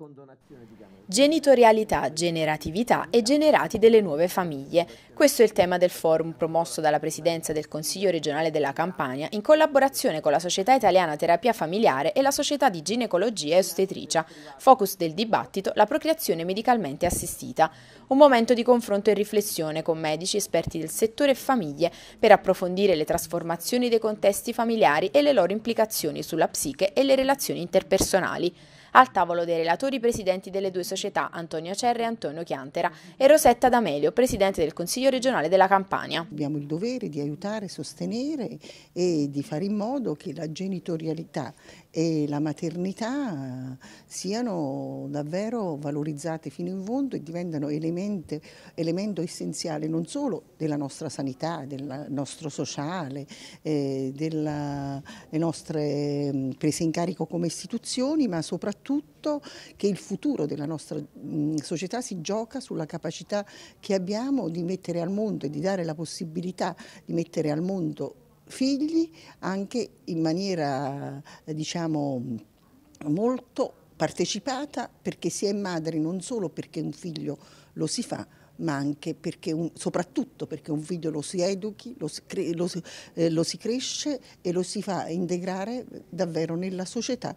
Diciamo. Genitorialità, generatività e generati delle nuove famiglie. Questo è il tema del forum promosso dalla Presidenza del Consiglio regionale della Campania in collaborazione con la Società Italiana Terapia Familiare e la Società di Ginecologia e Ostetricia. Focus del dibattito, la procreazione medicalmente assistita. Un momento di confronto e riflessione con medici, esperti del settore e famiglie per approfondire le trasformazioni dei contesti familiari e le loro implicazioni sulla psiche e le relazioni interpersonali al tavolo dei relatori presidenti delle due società Antonio Cerre e Antonio Chiantera e Rosetta D'Amelio, presidente del Consiglio regionale della Campania. Abbiamo il dovere di aiutare, sostenere e di fare in modo che la genitorialità e la maternità eh, siano davvero valorizzate fino in fondo e diventano elemento, elemento essenziale non solo della nostra sanità, del nostro sociale, eh, delle nostre mm, prese in carico come istituzioni, ma soprattutto soprattutto che il futuro della nostra mm, società si gioca sulla capacità che abbiamo di mettere al mondo e di dare la possibilità di mettere al mondo figli anche in maniera diciamo molto partecipata perché si è madre non solo perché un figlio lo si fa ma anche perché un, soprattutto perché un figlio lo si educhi, lo si, cre, lo, eh, lo si cresce e lo si fa integrare davvero nella società.